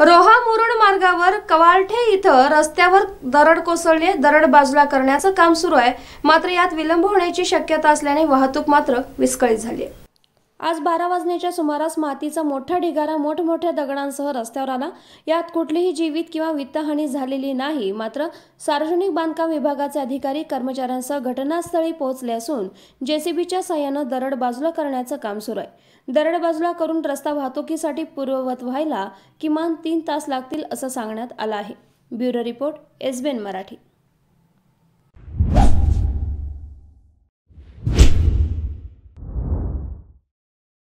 रोहा मुरुड मार्गावर कवाळठे इथं रस्त्यावर दरड कोसळले दरड बाजूला करण्याचं काम सुरू आहे मात्र यात विलंब होण्याची शक्यता असल्याने वाहतूक मात्र विस्कळीत झाली आहे आज बारा वाजण्याच्या सुमारास मातीचा मोठा ढिगारा मोठमोठ्या दगडांसह रस्त्यावर आला यात कुठलीही जीवित किंवा वित्तहानी झालेली नाही मात्र सार्वजनिक बांधकाम विभागाचे अधिकारी कर्मचाऱ्यांसह घटनास्थळी पोहोचले असून जेसीबीच्या सहाय्यानं दरड बाजूला करण्याचं काम सुरू आहे दरड बाजूला करून रस्ता वाहतुकीसाठी पूर्ववत व्हायला किमान तीन तास लागतील असं सांगण्यात आलं आहे ब्युरो रिपोर्ट एसबीएन मराठी